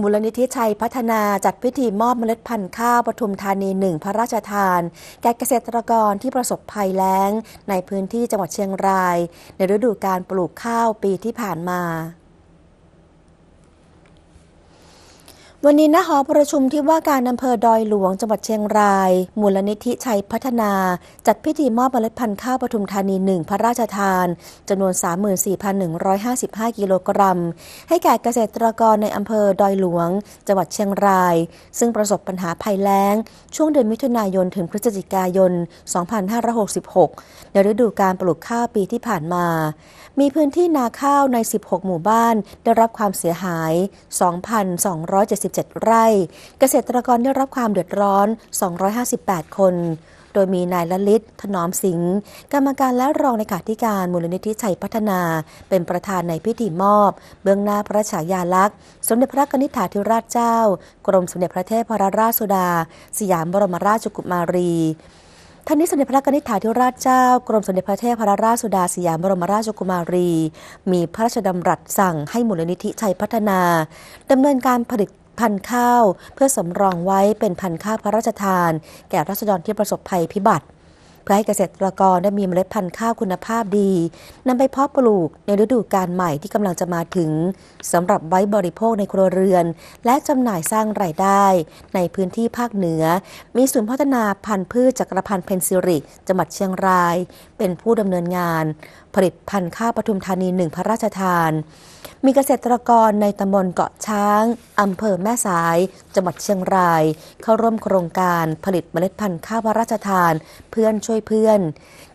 มูลนิธิชัยพัฒนาจัดพิธีมอบเมล็ดพันธุ์ข้าวปทุมธานีหนึ่งพระราชทาน แก่เกษตรกรที่ประสบภัยแล้งในพื้นที่จังหวัดเชียงราย ในฤดูการปลูกข้าวปีที่ผ่านมาวันนี้นะหอประชุมที่ว่าการอำเภอดอยหลวงจังหวัดเชียงราย มูลนิธิชัยพัฒนา จัดพิธีมอบเมล็ดพันธุ์ข้าวปทุมธานีหนึ่งพระราชทาน จำนวน 34,155 กิโลกรัม ให้แก่เกษตรกรในอำเภอดอยหลวงจังหวัดเชียงราย ซึ่งประสบปัญหาภัยแล้ง ช่วงเดือนมิถุนายนถึงพฤศจิกายน 2566ในฤดูการปลูกข้าวปีที่ผ่านมา มีพื้นที่นาข้าวใน 16หมู่บ้านได้รับความเสียหาย2,270 7ไร่เกษตรกรได้รับความเดือดร้อน 258 คน โดยมีนายละลิศถนอมสิงห์กรรมการและรองในขาธิการมูลนิธิชัยพัฒนา เป็นประธานในพิธีมอบ เบื้องหน้าพระฉายาลักษณ์ สมเด็จพระนิธิาธิราชเจ้า กรมสมเด็จพระเทพรราชสุดา สยามบรมราชกุมารีท่านนี้สมเด็จพระนิธิาธิราชเจ้า กรมสมเด็จพระเทพรราชสุดาสยามบรมราชกุมารี มีพระราชดำรัสสั่ง ให้มูลนิธิชัยพัฒนาดำเนินการผลิตพันข้าว เพื่อสำรองไว้เป็นพันข้าวพระราชทาน แก่รัษฎรที่ประสบภัยพิบัติเพื่อให้เกษตรกรได้มีเมล็ดพันธุ์ข้าวคุณภาพดีนำไปเพาะปลูกในฤดูการใหม่ที่กำลังจะมาถึงสำหรับไว้บริโภคในครัวเรือนและจำหน่ายสร้างรายได้ในพื้นที่ภาคเหนือ มีศูนย์พัฒนาพันธุ์พืชจักรพันธ์เพนซิริจังหวัดเชียงรายเป็นผู้ดำเนินงาน ผลิตพันธุ์ข้าวปทุมธานีหนึ่งพระราชทาน มีเกษตรกรในตำบลเกาะช้างอำเภอแม่สายจังหวัดเชียงราย เข้าร่วมโครงการผลิตเมล็ดพันธุ์ข้าวพระราชทานเพื่อนช่วยวยเพื่อน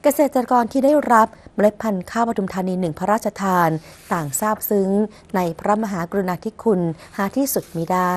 เกษตรกรที่ได้รับเมล็ดพันธุ์ข้าวปทุมธานีหนึ่งพระราชทานต่างซาบซึ้งในพระมหากรุณาธิคุณหาที่สุดมิได้